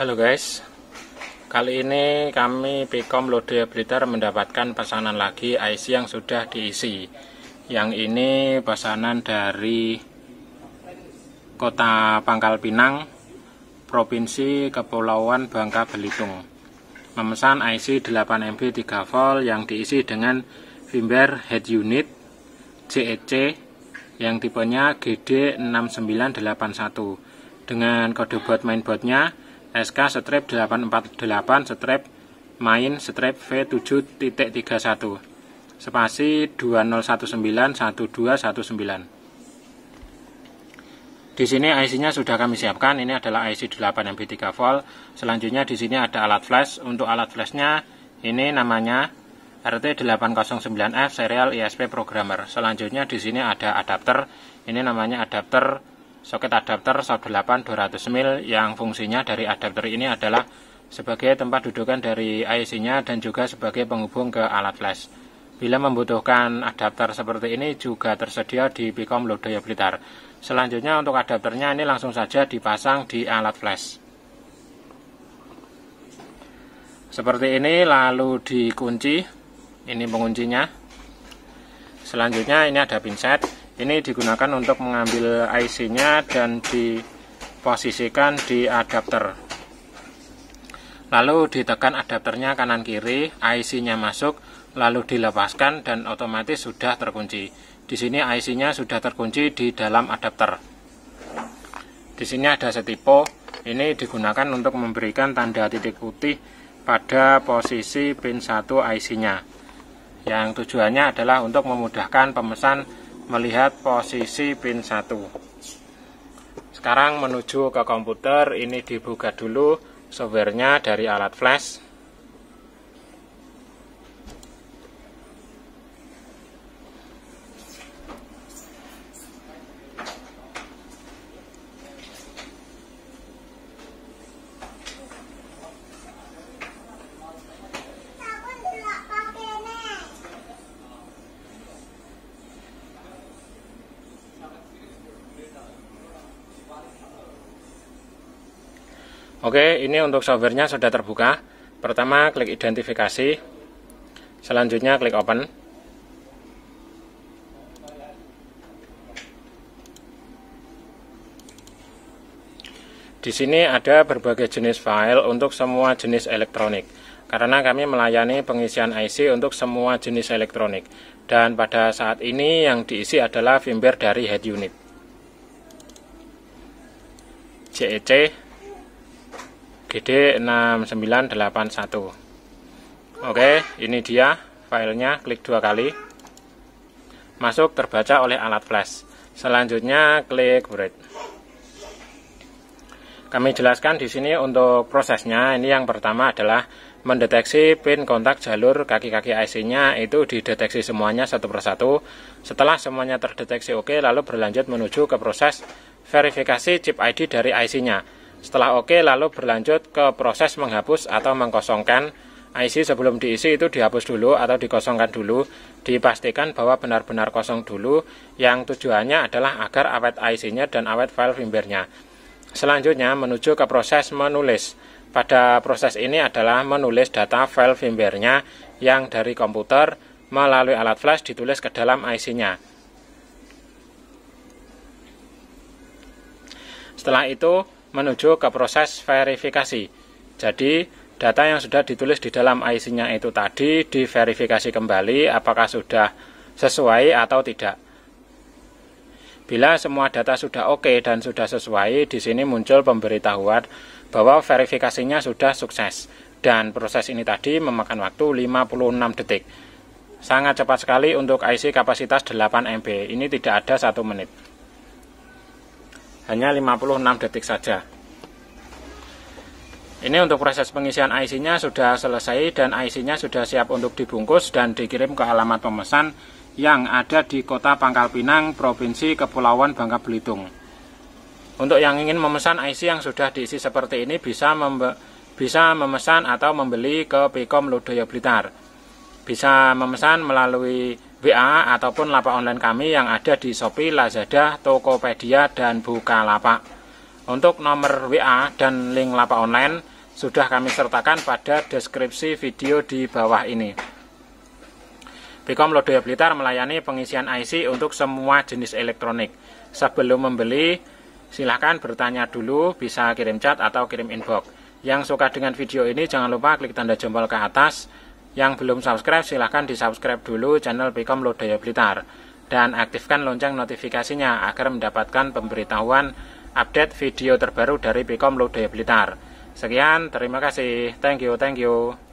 Halo guys, kali ini kami Pikom Lodea Blitar mendapatkan pesanan lagi IC yang sudah diisi. Yang ini pesanan dari Kota Pangkal Pinang, Provinsi Kepulauan Bangka Belitung. Memesan IC 8 MB 3 volt yang diisi dengan firmware Head Unit JEC e yang tipenya GD6981 dengan kode board mainboardnya SK strip 848 strip main strip V7.31 spasi 20191219 di sini IC-nya sudah kami siapkan ini adalah IC 8 MP3 volt selanjutnya di sini ada alat flash untuk alat flashnya ini namanya RT809F serial ISP programmer selanjutnya di sini ada adapter ini namanya adapter soket adapter SOT 200 mil yang fungsinya dari adapter ini adalah sebagai tempat dudukan dari IC-nya dan juga sebagai penghubung ke alat flash. Bila membutuhkan adapter seperti ini juga tersedia di Picom Lodaya Blitar. Selanjutnya untuk adapternya ini langsung saja dipasang di alat flash. Seperti ini lalu dikunci. Ini penguncinya. Selanjutnya ini ada pinset ini digunakan untuk mengambil IC nya dan diposisikan di adapter lalu ditekan adapternya kanan kiri IC nya masuk lalu dilepaskan dan otomatis sudah terkunci di sini IC nya sudah terkunci di dalam adapter di sini ada setipo ini digunakan untuk memberikan tanda titik putih pada posisi pin 1 IC nya yang tujuannya adalah untuk memudahkan pemesan melihat posisi pin 1 sekarang menuju ke komputer ini dibuka dulu softwarenya dari alat flash Oke, ini untuk softwarenya sudah terbuka. Pertama, klik identifikasi. Selanjutnya, klik open. Di sini ada berbagai jenis file untuk semua jenis elektronik. Karena kami melayani pengisian IC untuk semua jenis elektronik. Dan pada saat ini yang diisi adalah firmware dari head unit. CEC e GD6981 Oke ini dia filenya klik dua kali masuk terbaca oleh alat flash selanjutnya klik read. kami jelaskan di sini untuk prosesnya ini yang pertama adalah mendeteksi pin kontak jalur kaki-kaki IC-nya itu dideteksi semuanya satu persatu setelah semuanya terdeteksi oke lalu berlanjut menuju ke proses verifikasi chip ID dari IC-nya setelah oke okay, lalu berlanjut ke proses menghapus atau mengkosongkan IC sebelum diisi itu dihapus dulu atau dikosongkan dulu. Dipastikan bahwa benar-benar kosong dulu yang tujuannya adalah agar awet IC-nya dan awet file firmware-nya. Selanjutnya menuju ke proses menulis. Pada proses ini adalah menulis data file firmware-nya yang dari komputer melalui alat flash ditulis ke dalam IC-nya. Setelah itu menuju ke proses verifikasi. Jadi, data yang sudah ditulis di dalam IC-nya itu tadi diverifikasi kembali apakah sudah sesuai atau tidak. Bila semua data sudah oke dan sudah sesuai, di sini muncul pemberitahuan bahwa verifikasinya sudah sukses dan proses ini tadi memakan waktu 56 detik. Sangat cepat sekali untuk IC kapasitas 8 MB. Ini tidak ada satu menit. Hanya 56 detik saja. Ini untuk proses pengisian IC-nya sudah selesai dan IC-nya sudah siap untuk dibungkus dan dikirim ke alamat pemesan yang ada di Kota Pangkal Pinang, Provinsi Kepulauan Bangka Belitung. Untuk yang ingin memesan IC yang sudah diisi seperti ini bisa bisa memesan atau membeli ke Pekom Lodaya Blitar. Bisa memesan melalui WA ataupun lapak online kami yang ada di Shopee, Lazada, Tokopedia, dan Bukalapak. Untuk nomor WA dan link lapak online, sudah kami sertakan pada deskripsi video di bawah ini. Bkom Lodoya Blitar melayani pengisian IC untuk semua jenis elektronik. Sebelum membeli, silahkan bertanya dulu, bisa kirim chat atau kirim inbox. Yang suka dengan video ini jangan lupa klik tanda jempol ke atas. Yang belum subscribe silahkan di subscribe dulu channel Bkom Lodoya Blitar. Dan aktifkan lonceng notifikasinya agar mendapatkan pemberitahuan update video terbaru dari Bkom Lodoya Blitar. Sekian, terima kasih. Thank you, thank you.